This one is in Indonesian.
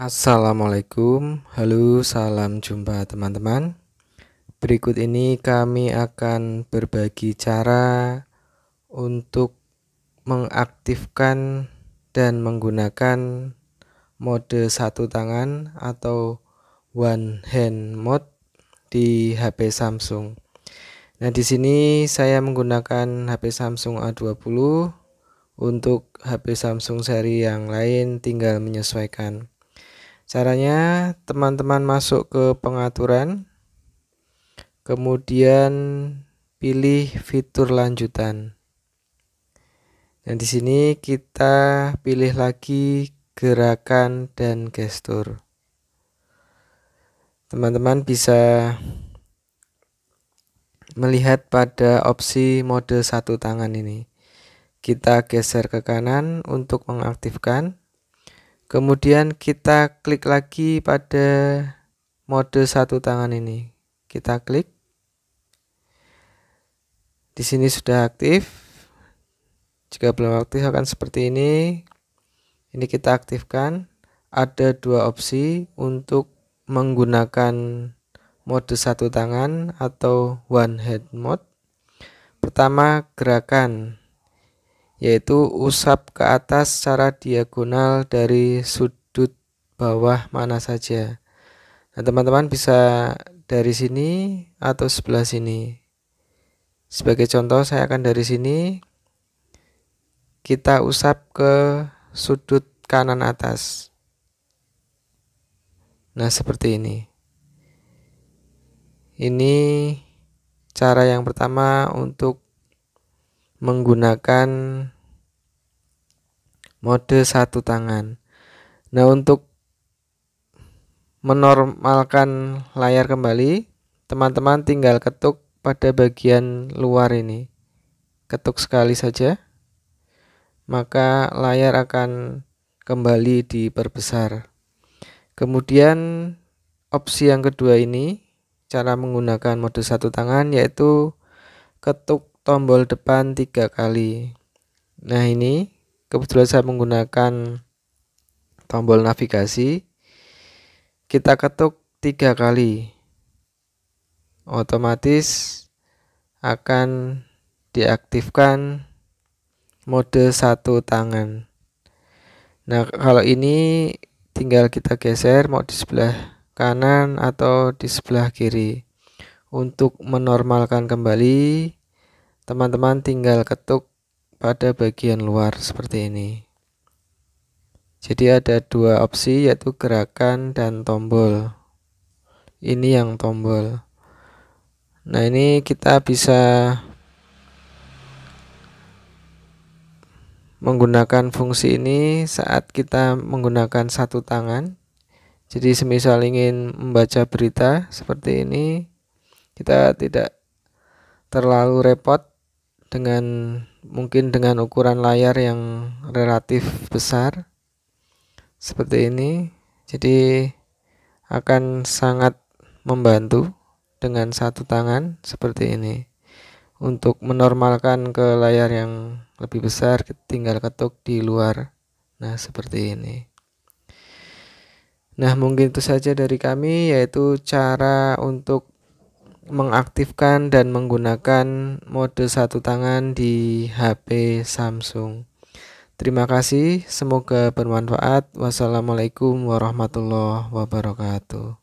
Assalamualaikum, halo, salam jumpa teman-teman. Berikut ini kami akan berbagi cara untuk mengaktifkan dan menggunakan mode satu tangan atau one hand mode di HP Samsung. Nah, di sini saya menggunakan HP Samsung A20. Untuk HP Samsung seri yang lain tinggal menyesuaikan. Caranya teman-teman masuk ke pengaturan, kemudian pilih fitur lanjutan. Dan di sini kita pilih lagi gerakan dan gestur. Teman-teman bisa melihat pada opsi mode satu tangan ini. Kita geser ke kanan untuk mengaktifkan Kemudian kita klik lagi pada mode satu tangan ini. Kita klik. Di sini sudah aktif. Jika belum aktif akan seperti ini. Ini kita aktifkan. Ada dua opsi untuk menggunakan mode satu tangan atau one hand mode. Pertama, gerakan yaitu usap ke atas secara diagonal dari sudut bawah mana saja. Nah, teman-teman bisa dari sini atau sebelah sini. Sebagai contoh, saya akan dari sini kita usap ke sudut kanan atas. Nah, seperti ini. Ini cara yang pertama untuk menggunakan mode satu tangan. Nah, untuk menormalkan layar kembali, teman-teman tinggal ketuk pada bagian luar ini. Ketuk sekali saja, maka layar akan kembali diperbesar. Kemudian opsi yang kedua ini cara menggunakan mode satu tangan yaitu ketuk tombol depan tiga kali nah ini kebetulan saya menggunakan tombol navigasi kita ketuk tiga kali otomatis akan diaktifkan mode satu tangan nah kalau ini tinggal kita geser mau di sebelah kanan atau di sebelah kiri untuk menormalkan kembali teman-teman tinggal ketuk pada bagian luar seperti ini jadi ada dua opsi yaitu gerakan dan tombol ini yang tombol nah ini kita bisa menggunakan fungsi ini saat kita menggunakan satu tangan jadi semisal ingin membaca berita seperti ini kita tidak terlalu repot dengan mungkin dengan ukuran layar yang relatif besar seperti ini jadi akan sangat membantu dengan satu tangan seperti ini untuk menormalkan ke layar yang lebih besar tinggal ketuk di luar nah seperti ini nah mungkin itu saja dari kami yaitu cara untuk mengaktifkan dan menggunakan mode satu tangan di HP Samsung. Terima kasih, semoga bermanfaat. Wassalamualaikum warahmatullahi wabarakatuh.